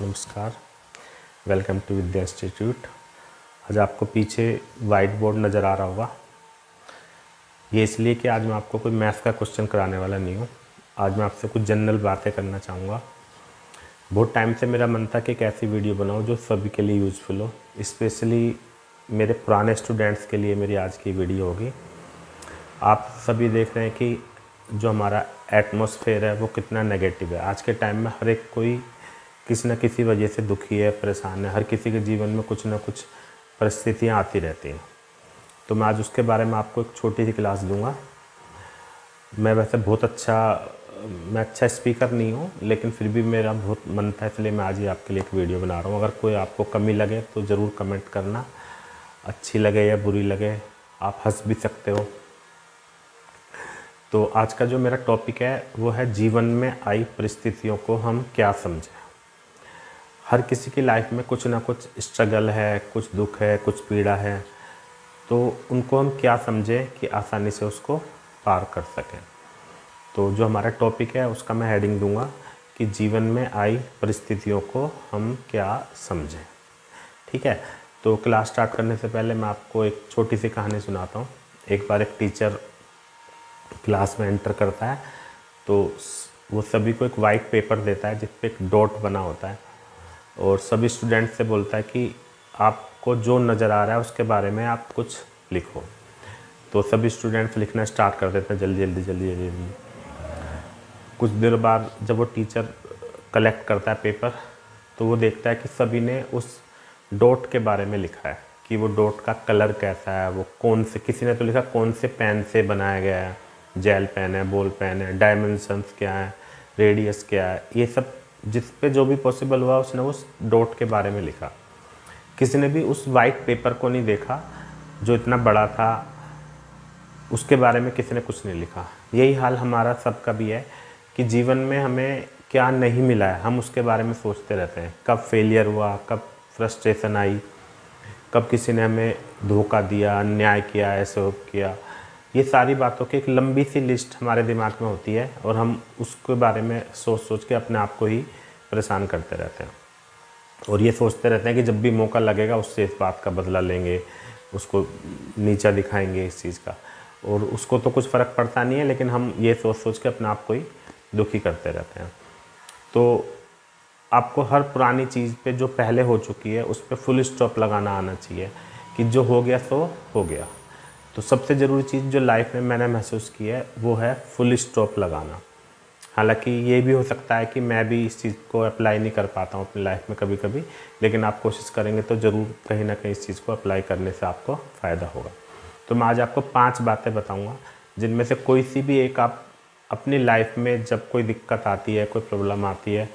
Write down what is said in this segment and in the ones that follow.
नमस्कार welcome to Vidya institute आज आपको पीछे वाइट बोर्ड नज़र आ रहा होगा ये इसलिए कि आज मैं आपको कोई मैथ का क्वेश्चन कराने वाला नहीं हूँ आज मैं आपसे कुछ जनरल बातें करना चाहूँगा बहुत टाइम से मेरा मन था कि एक ऐसी वीडियो बनाऊँ जो सभी के लिए यूज़फुल हो इस्पेशली मेरे पुराने स्टूडेंट्स के लिए मेरी आज की वीडियो होगी आप सभी देख रहे हैं कि जो हमारा एटमोसफेयर है वो कितना नेगेटिव है आज के टाइम में हर एक कोई किसी न किसी वजह से दुखी है परेशान है हर किसी के जीवन में कुछ ना कुछ परिस्थितियाँ आती रहती हैं तो मैं आज उसके बारे में आपको एक छोटी सी क्लास दूंगा मैं वैसे बहुत अच्छा मैं अच्छा स्पीकर नहीं हूँ लेकिन फिर भी मेरा बहुत मन था इसलिए मैं आज ही आपके लिए एक वीडियो बना रहा हूँ अगर कोई आपको कमी लगे तो ज़रूर कमेंट करना अच्छी लगे या बुरी लगे आप हंस भी सकते हो तो आज का जो मेरा टॉपिक है वो है जीवन में आई परिस्थितियों को हम क्या समझें हर किसी की लाइफ में कुछ ना कुछ स्ट्रगल है कुछ दुख है कुछ पीड़ा है तो उनको हम क्या समझें कि आसानी से उसको पार कर सकें तो जो हमारा टॉपिक है उसका मैं हेडिंग दूंगा कि जीवन में आई परिस्थितियों को हम क्या समझें ठीक है तो क्लास स्टार्ट करने से पहले मैं आपको एक छोटी सी कहानी सुनाता हूँ एक बार एक टीचर क्लास में एंटर करता है तो वो सभी को एक वाइट पेपर देता है जिस पर एक डॉट बना होता है और सभी स्टूडेंट से बोलता है कि आपको जो नज़र आ रहा है उसके बारे में आप कुछ लिखो तो सभी स्टूडेंट्स लिखना स्टार्ट कर देते हैं जल्दी जल्दी जल्दी जल्दी जल्दी कुछ देर बाद जब वो टीचर कलेक्ट करता है पेपर तो वो देखता है कि सभी ने उस डोट के बारे में लिखा है कि वो डोट का कलर कैसा है वो कौन से किसी ने तो लिखा कौन से पेन से बनाया गया है जेल पेन है बॉल पेन है डायमेंशंस क्या है रेडियस क्या है ये सब जिस पे जो भी पॉसिबल हुआ उसने उस डॉट के बारे में लिखा किसी ने भी उस वाइट पेपर को नहीं देखा जो इतना बड़ा था उसके बारे में किसी ने कुछ नहीं लिखा यही हाल हमारा सबका भी है कि जीवन में हमें क्या नहीं मिला है हम उसके बारे में सोचते रहते हैं कब फेलियर हुआ कब फ्रस्ट्रेशन आई कब किसी ने हमें धोखा दिया अन्याय किया ऐसे किया ये सारी बातों की एक लंबी सी लिस्ट हमारे दिमाग में होती है और हम उसके बारे में सोच सोच के अपने आप को ही परेशान करते रहते हैं और ये सोचते रहते हैं कि जब भी मौका लगेगा उससे इस बात का बदला लेंगे उसको नीचा दिखाएंगे इस चीज़ का और उसको तो कुछ फ़र्क पड़ता नहीं है लेकिन हम ये सोच सोच के अपने आप को ही दुखी करते रहते हैं तो आपको हर पुरानी चीज़ पे जो पहले हो चुकी है उस पर फुल स्टॉप लगाना आना चाहिए कि जो हो गया सो हो गया तो सबसे ज़रूरी चीज़ जो लाइफ में मैंने महसूस की है वो है फुल स्टॉप लगाना हालांकि ये भी हो सकता है कि मैं भी इस चीज़ को अप्लाई नहीं कर पाता हूँ अपनी लाइफ में कभी कभी लेकिन आप कोशिश करेंगे तो ज़रूर कहीं ना कहीं इस चीज़ को अप्लाई करने से आपको फ़ायदा होगा तो मैं आज आपको पाँच बातें बताऊँगा जिनमें से कोई सी भी एक आप अपनी लाइफ में जब कोई दिक्कत आती है कोई प्रॉब्लम आती है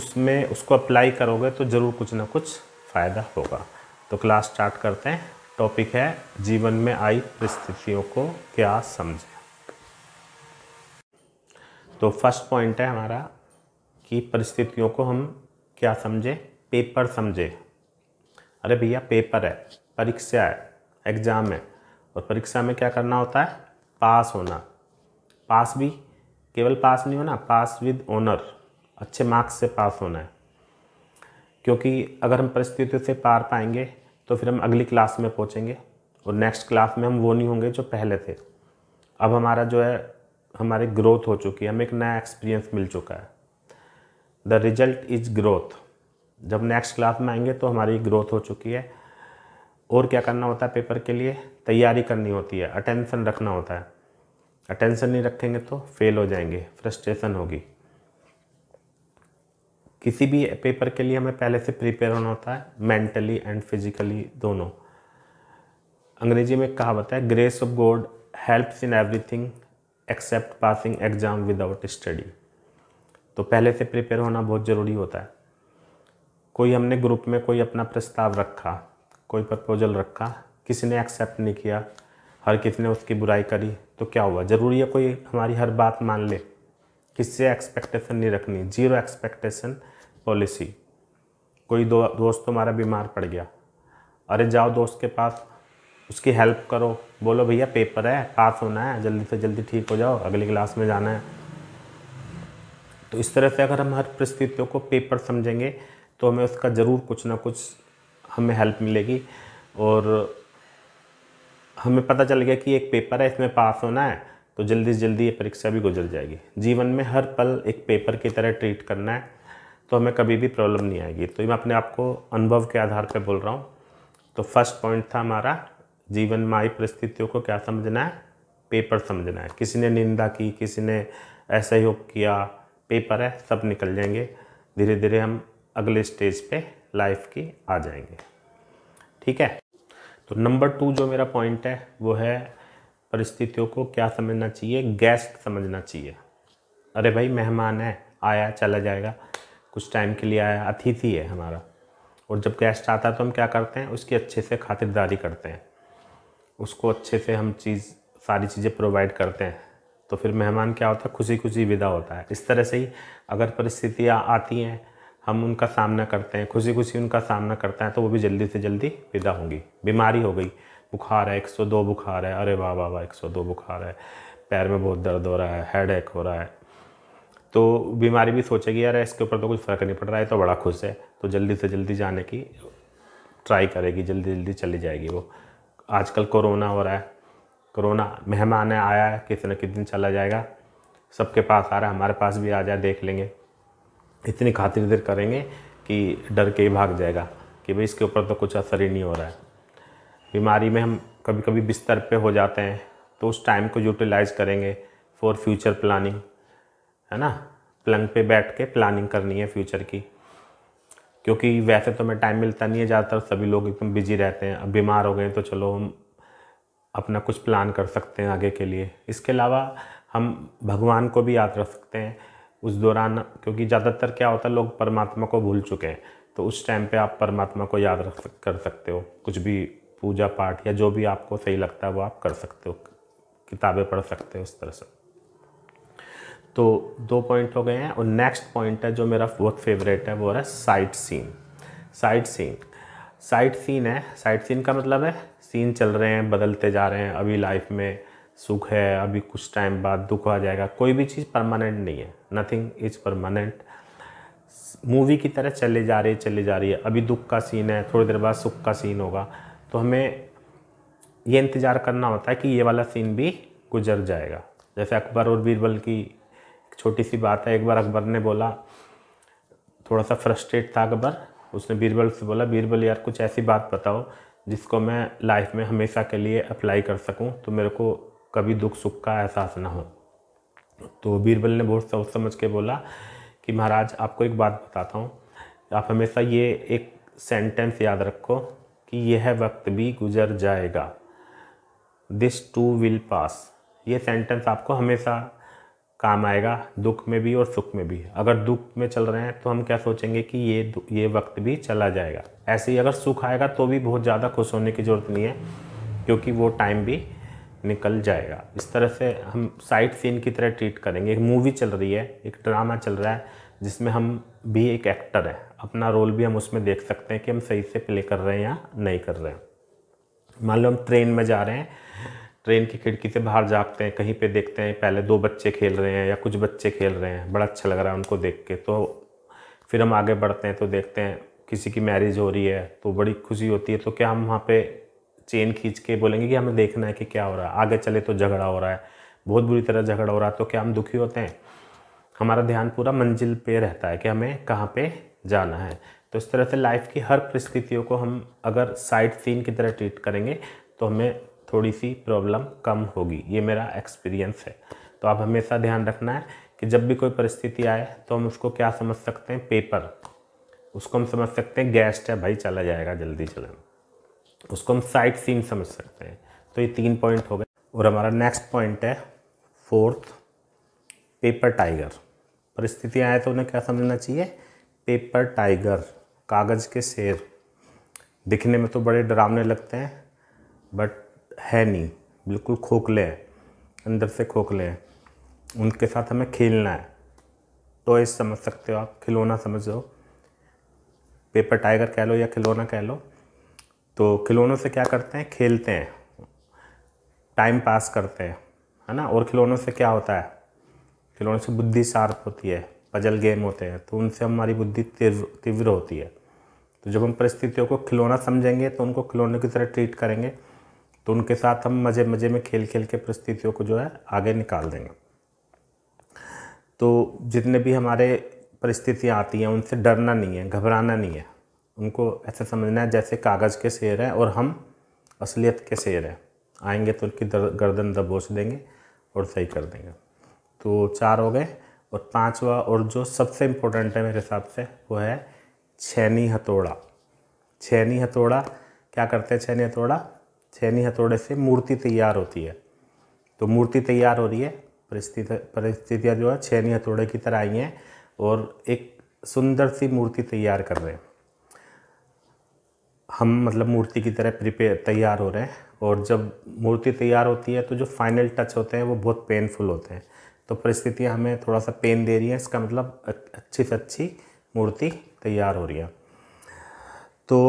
उसमें उसको अप्लाई करोगे तो ज़रूर कुछ ना कुछ फ़ायदा होगा तो क्लास स्टार्ट करते हैं टॉपिक है जीवन में आई परिस्थितियों को क्या समझें तो फर्स्ट पॉइंट है हमारा कि परिस्थितियों को हम क्या समझें पेपर समझें अरे भैया पेपर है परीक्षा है एग्ज़ाम है और परीक्षा में क्या करना होता है पास होना पास भी केवल पास नहीं होना पास विद ऑनर अच्छे मार्क्स से पास होना है क्योंकि अगर हम परिस्थितियों से पार पाएंगे तो फिर हम अगली क्लास में पहुँचेंगे और नेक्स्ट क्लास में हम वो नहीं होंगे जो पहले थे अब हमारा जो है हमारी ग्रोथ हो चुकी है हमें एक नया एक्सपीरियंस मिल चुका है द रिजल्ट इज़ ग्रोथ जब नेक्स्ट क्लास में आएंगे तो हमारी ग्रोथ हो चुकी है और क्या करना होता है पेपर के लिए तैयारी करनी होती है अटेंशन रखना होता है अटेंशन नहीं रखेंगे तो फेल हो जाएंगे फ्रस्ट्रेशन होगी किसी भी पेपर के लिए हमें पहले से प्रिपेयर होना होता है मेंटली एंड फिजिकली दोनों अंग्रेजी में कहावत है grace of God helps in everything except passing exam without study तो पहले से प्रिपेयर होना बहुत ज़रूरी होता है कोई हमने ग्रुप में कोई अपना प्रस्ताव रखा कोई प्रपोजल रखा किसी ने एक्सेप्ट नहीं किया हर किसी ने उसकी बुराई करी तो क्या हुआ ज़रूरी है कोई हमारी हर बात मान ले किससे एक्सपेक्टेशन नहीं रखनी जीरो एक्सपेक्टेशन पॉलिसी कोई दो दोस्त तुम्हारा बीमार पड़ गया अरे जाओ दोस्त के पास उसकी हेल्प करो बोलो भैया पेपर है पास होना है जल्दी से जल्दी ठीक हो जाओ अगली क्लास में जाना है तो इस तरह से अगर हम हर परिस्थितियों को पेपर समझेंगे तो हमें उसका ज़रूर कुछ ना कुछ हमें हेल्प मिलेगी और हमें पता चल गया कि एक पेपर है इसमें पास होना है तो जल्दी से जल्दी ये परीक्षा भी गुजर जाएगी जीवन में हर पल एक पेपर की तरह ट्रीट करना है तो हमें कभी भी प्रॉब्लम नहीं आएगी तो मैं अपने आप को अनुभव के आधार पर बोल रहा हूँ तो फर्स्ट पॉइंट था हमारा जीवन में आई परिस्थितियों को क्या समझना है पेपर समझना है किसी ने निंदा की किसी ने असहयोग किया पेपर है सब निकल जाएंगे धीरे धीरे हम अगले स्टेज पे लाइफ की आ जाएंगे ठीक है तो नंबर टू जो मेरा पॉइंट है वो है परिस्थितियों को क्या समझना चाहिए गेस्ट समझना चाहिए अरे भाई मेहमान है आया चला जाएगा कुछ टाइम के लिए आया अतिथि है हमारा और जब गेस्ट आता है तो हम क्या करते हैं उसकी अच्छे से खातिरदारी करते हैं उसको अच्छे से हम चीज़ सारी चीज़ें प्रोवाइड करते हैं तो फिर मेहमान क्या होता है खुशी खुशी विदा होता है इस तरह से ही अगर परिस्थितियाँ आती हैं हम उनका सामना करते हैं खुशी खुशी उनका सामना करते हैं तो वो भी जल्दी से जल्दी विदा होंगी बीमारी हो गई बुखार है 102 बुखार है अरे वाह वाह वाह 102 बुखार है पैर में बहुत दर्द हो रहा है हेड हो रहा है तो बीमारी भी सोचेगी यार इसके ऊपर तो कुछ फ़र्क नहीं पड़ रहा है तो बड़ा खुश है तो जल्दी से जल्दी जाने की ट्राई करेगी जल्दी जल्दी चली जाएगी वो आजकल कोरोना हो रहा है कोरोना मेहमान आया है किसी न किस दिन चला जाएगा सबके पास आ रहा है हमारे पास भी आ जाए देख लेंगे इतनी खातिर देर करेंगे कि डर के ही भाग जाएगा कि भाई इसके ऊपर तो कुछ असर ही नहीं हो रहा है बीमारी में हम कभी कभी बिस्तर पे हो जाते हैं तो उस टाइम को यूटिलाइज़ करेंगे फॉर फ्यूचर प्लानिंग है ना पलंग पे बैठ के प्लानिंग करनी है फ्यूचर की क्योंकि वैसे तो हमें टाइम मिलता नहीं है ज़्यादातर सभी लोग एकदम बिजी रहते हैं अब बीमार हो गए तो चलो हम अपना कुछ प्लान कर सकते हैं आगे के लिए इसके अलावा हम भगवान को भी याद रख सकते हैं उस दौरान क्योंकि ज़्यादातर क्या होता है लोग परमात्मा को भूल चुके हैं तो उस टाइम पे आप परमात्मा को याद रख कर सकते हो कुछ भी पूजा पाठ या जो भी आपको सही लगता है वो आप कर सकते हो किताबें पढ़ सकते हो उस तरह से तो दो पॉइंट हो गए हैं और नेक्स्ट पॉइंट है जो मेरा बहुत फेवरेट है वो है sight seen sight seen sight seen है साइट सीन का मतलब है सीन चल रहे हैं बदलते जा रहे हैं अभी लाइफ में सुख है अभी कुछ टाइम बाद दुख आ जाएगा कोई भी चीज़ परमानेंट नहीं है नथिंग इज़ परमानेंट मूवी की तरह चले जा रही है चले जा रही है अभी दुख का सीन है थोड़ी देर बाद सुख का सीन होगा तो हमें ये इंतज़ार करना होता है कि ये वाला सीन भी गुजर जाएगा जैसे अकबर और बीरबल की छोटी सी बात है एक बार अकबर ने बोला थोड़ा सा फ्रस्ट्रेट था अकबर उसने बीरबल से बोला बीरबल यार कुछ ऐसी बात बताओ जिसको मैं लाइफ में हमेशा के लिए अप्लाई कर सकूं तो मेरे को कभी दुख सुख का एहसास ना हो तो बीरबल ने बहुत सोच समझ के बोला कि महाराज आपको एक बात बताता हूँ आप हमेशा ये एक सेंटेंस याद रखो कि यह वक्त भी गुजर जाएगा दिस टू विल पास ये सेंटेंस आपको हमेशा काम आएगा दुख में भी और सुख में भी अगर दुख में चल रहे हैं तो हम क्या सोचेंगे कि ये ये वक्त भी चला जाएगा ऐसे ही अगर सुख आएगा तो भी बहुत ज़्यादा खुश होने की ज़रूरत नहीं है क्योंकि वो टाइम भी निकल जाएगा इस तरह से हम साइड सीन की तरह ट्रीट करेंगे एक मूवी चल रही है एक ड्रामा चल रहा है जिसमें हम भी एक एक्टर हैं अपना रोल भी हम उसमें देख सकते हैं कि हम सही से प्ले कर रहे हैं या नहीं कर रहे हैं मान लो हम ट्रेन में जा रहे हैं ट्रेन की खिड़की से बाहर जागते हैं कहीं पे देखते हैं पहले दो बच्चे खेल रहे हैं या कुछ बच्चे खेल रहे हैं बड़ा अच्छा लग रहा है उनको देख के तो फिर हम आगे बढ़ते हैं तो देखते हैं किसी की मैरिज हो रही है तो बड़ी खुशी होती है तो क्या हम वहाँ पर चेन खींच के बोलेंगे कि हमें देखना है कि क्या हो रहा है आगे चले तो झगड़ा हो रहा है बहुत बुरी तरह झगड़ा हो रहा है तो क्या हम दुखी होते हैं हमारा ध्यान पूरा मंजिल पे रहता है कि हमें कहाँ पे जाना है तो इस तरह से लाइफ की हर परिस्थितियों को हम अगर साइड सीन की तरह ट्रीट करेंगे तो हमें थोड़ी सी प्रॉब्लम कम होगी ये मेरा एक्सपीरियंस है तो आप हमेशा ध्यान रखना है कि जब भी कोई परिस्थिति आए तो हम उसको क्या समझ सकते हैं पेपर उसको हम समझ सकते हैं गेस्ट है भाई चला जाएगा जल्दी चले उसको हम साइट सीन समझ सकते हैं तो ये तीन पॉइंट हो गए और हमारा नेक्स्ट पॉइंट है फोर्थ पेपर टाइगर परिस्थिति आए तो उन्हें क्या समझना चाहिए पेपर टाइगर कागज़ के शेर दिखने में तो बड़े डरावने लगते हैं बट है नहीं बिल्कुल खोखले हैं अंदर से खोखले हैं उनके साथ हमें खेलना है तो इस समझ सकते हो आप खिलौना समझ लो पेपर टाइगर कह लो या खिलौना कह लो तो खिलौनों से क्या करते हैं खेलते हैं टाइम पास करते हैं है ना और खिलौनों से क्या होता है खिलौनों से बुद्धि शार्प होती है पजल गेम होते हैं तो उनसे हमारी बुद्धि तीव्र होती है तो जब हम परिस्थितियों को खिलौना समझेंगे तो उनको खिलौने की तरह ट्रीट करेंगे तो उनके साथ हम मज़े मज़े में खेल खेल के परिस्थितियों को जो है आगे निकाल देंगे तो जितने भी हमारे परिस्थितियाँ आती हैं उनसे डरना नहीं है घबराना नहीं है उनको ऐसा समझना है जैसे कागज़ के शेर हैं और हम असलियत के शेर हैं आएंगे तो उनकी गर्दन दबोच देंगे और सही कर देंगे तो चार हो गए और पांचवा और जो सबसे इम्पोर्टेंट है मेरे हिसाब से वो है छैनी हथौड़ा छैनी हथौड़ा क्या करते हैं छैनी हथौड़ा खैनी हथौड़े से मूर्ति तैयार होती है तो मूर्ति तैयार हो रही है परिस्थिति परिस्थितियाँ जो है छैनी हथौड़े की तरह आई हैं और एक सुंदर सी मूर्ति तैयार कर रहे हैं हम मतलब मूर्ति की तरह प्रिपेयर तैयार हो रहे हैं और जब मूर्ति तैयार होती है तो जो फाइनल टच होते हैं वो बहुत पेनफुल होते हैं तो परिस्थितियाँ हमें थोड़ा सा पेन दे रही हैं इसका मतलब अच्छी से अच्छी मूर्ति तैयार हो रही है तो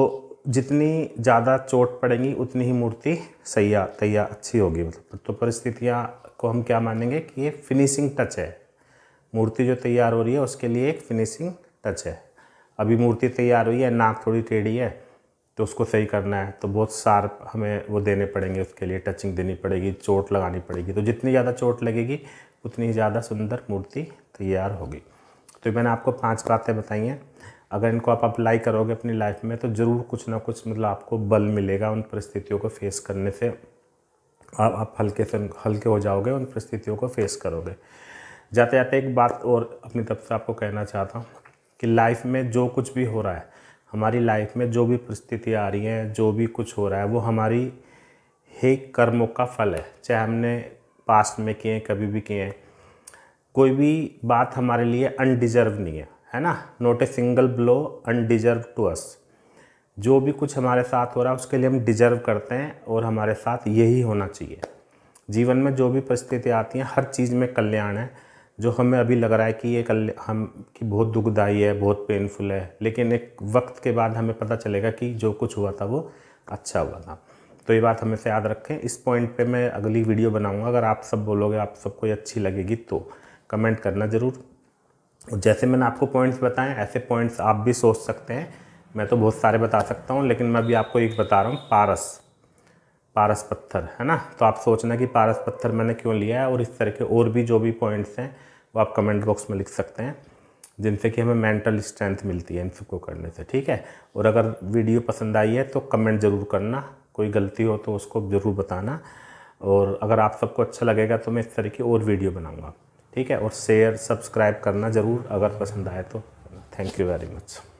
जितनी ज़्यादा चोट पड़ेगी उतनी ही मूर्ति सही तैयार अच्छी होगी मतलब तो परिस्थितियाँ को हम क्या मानेंगे कि ये फिनिशिंग टच है मूर्ति जो तैयार हो रही है उसके लिए एक फिनिशिंग टच है अभी मूर्ति तैयार हुई है नाक थोड़ी टेढ़ी है तो उसको सही करना है तो बहुत शार्प हमें वो देने पड़ेंगे उसके लिए टचिंग देनी पड़ेगी चोट लगानी पड़ेगी तो जितनी ज़्यादा चोट लगेगी उतनी ज़्यादा सुंदर मूर्ति तैयार होगी तो मैंने आपको पांच बातें बताई हैं अगर इनको आप अप्लाई करोगे अपनी लाइफ में तो ज़रूर कुछ ना कुछ मतलब आपको बल मिलेगा उन परिस्थितियों को फेस करने से आप आप हल्के से हल्के हो जाओगे उन परिस्थितियों को फेस करोगे जाते जाते एक बात और अपनी तरफ से आपको कहना चाहता हूँ कि लाइफ में जो कुछ भी हो रहा है हमारी लाइफ में जो भी परिस्थितियाँ आ रही हैं जो भी कुछ हो रहा है वो हमारी ही कर्मों का फल है चाहे हमने पास्ट में किए हैं कभी भी किए हैं कोई भी बात हमारे लिए अनडिजर्व नहीं है है ना not a single blow undeserved to us जो भी कुछ हमारे साथ हो रहा है उसके लिए हम डिजर्व करते हैं और हमारे साथ यही होना चाहिए जीवन में जो भी परिस्थितियाँ आती हैं हर चीज़ में कल्याण है जो हमें अभी लग रहा है कि ये कल हम कि बहुत दुखदाई है बहुत पेनफुल है लेकिन एक वक्त के बाद हमें पता चलेगा कि जो कुछ हुआ था वो अच्छा हुआ था तो ये बात हमेशा याद रखें इस पॉइंट पे मैं अगली वीडियो बनाऊंगा अगर आप सब बोलोगे आप सबको अच्छी लगेगी तो कमेंट करना ज़रूर और जैसे मैंने आपको पॉइंट्स बताए ऐसे पॉइंट्स आप भी सोच सकते हैं मैं तो बहुत सारे बता सकता हूँ लेकिन मैं अभी आपको एक बता रहा हूँ पारस पारस पत्थर है ना तो आप सोचना कि पारस पत्थर मैंने क्यों लिया है और इस तरह के और भी जो भी पॉइंट्स हैं वो आप कमेंट बॉक्स में लिख सकते हैं जिनसे कि हमें मेंटल स्ट्रेंथ मिलती है इन सबको करने से ठीक है और अगर वीडियो पसंद आई है तो कमेंट ज़रूर करना कोई गलती हो तो उसको ज़रूर बताना और अगर आप सबको अच्छा लगेगा तो मैं इस तरह की और वीडियो बनाऊँगा ठीक है और शेयर सब्सक्राइब करना ज़रूर अगर पसंद आए तो थैंक यू वेरी मच